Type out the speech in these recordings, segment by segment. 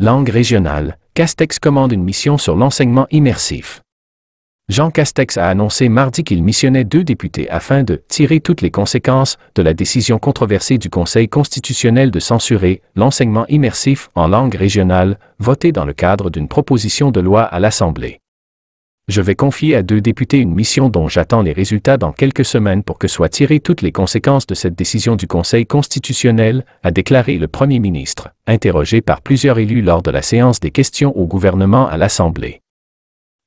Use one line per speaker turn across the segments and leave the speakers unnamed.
Langue régionale, Castex commande une mission sur l'enseignement immersif. Jean Castex a annoncé mardi qu'il missionnait deux députés afin de tirer toutes les conséquences de la décision controversée du Conseil constitutionnel de censurer l'enseignement immersif en langue régionale, votée dans le cadre d'une proposition de loi à l'Assemblée je vais confier à deux députés une mission dont j'attends les résultats dans quelques semaines pour que soient tirées toutes les conséquences de cette décision du Conseil constitutionnel, a déclaré le Premier ministre, interrogé par plusieurs élus lors de la séance des questions au gouvernement à l'Assemblée.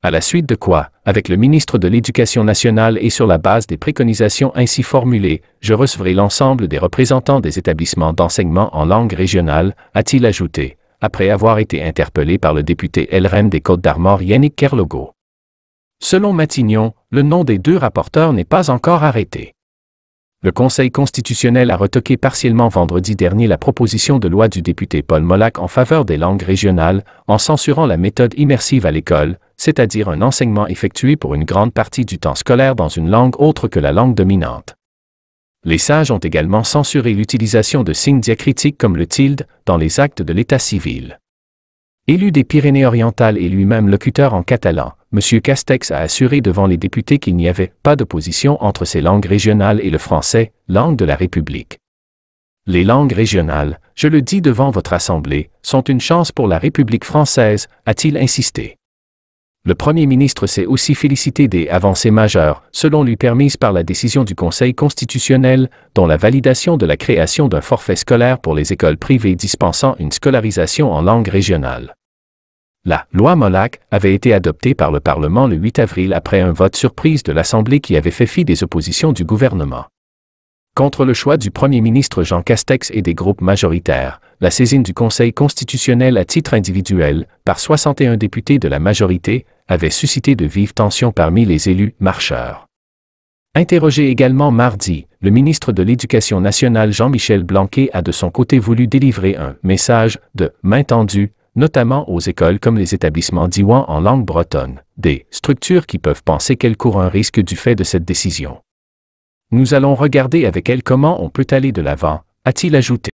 À la suite de quoi, avec le ministre de l'Éducation nationale et sur la base des préconisations ainsi formulées, je recevrai l'ensemble des représentants des établissements d'enseignement en langue régionale, a-t-il ajouté, après avoir été interpellé par le député LRM des Côtes-d'Armor Yannick Kerlogo. Selon Matignon, le nom des deux rapporteurs n'est pas encore arrêté. Le Conseil constitutionnel a retoqué partiellement vendredi dernier la proposition de loi du député Paul Molac en faveur des langues régionales, en censurant la méthode immersive à l'école, c'est-à-dire un enseignement effectué pour une grande partie du temps scolaire dans une langue autre que la langue dominante. Les sages ont également censuré l'utilisation de signes diacritiques comme le tilde dans les actes de l'état civil. Élu des Pyrénées-Orientales et lui-même locuteur en catalan, M. Castex a assuré devant les députés qu'il n'y avait pas d'opposition entre ces langues régionales et le français, langue de la République. Les langues régionales, je le dis devant votre Assemblée, sont une chance pour la République française, a-t-il insisté. Le Premier ministre s'est aussi félicité des avancées majeures, selon lui permises par la décision du Conseil constitutionnel, dont la validation de la création d'un forfait scolaire pour les écoles privées dispensant une scolarisation en langue régionale. La loi Molac avait été adoptée par le Parlement le 8 avril après un vote surprise de l'Assemblée qui avait fait fi des oppositions du gouvernement. Contre le choix du Premier ministre Jean Castex et des groupes majoritaires, la saisine du Conseil constitutionnel à titre individuel, par 61 députés de la majorité, avait suscité de vives tensions parmi les élus marcheurs. Interrogé également mardi, le ministre de l'Éducation nationale Jean-Michel Blanquet a de son côté voulu délivrer un message de main tendue, notamment aux écoles comme les établissements d'Iwan en langue bretonne, des structures qui peuvent penser qu'elles courent un risque du fait de cette décision. Nous allons regarder avec elle comment on peut aller de l'avant, a-t-il ajouté.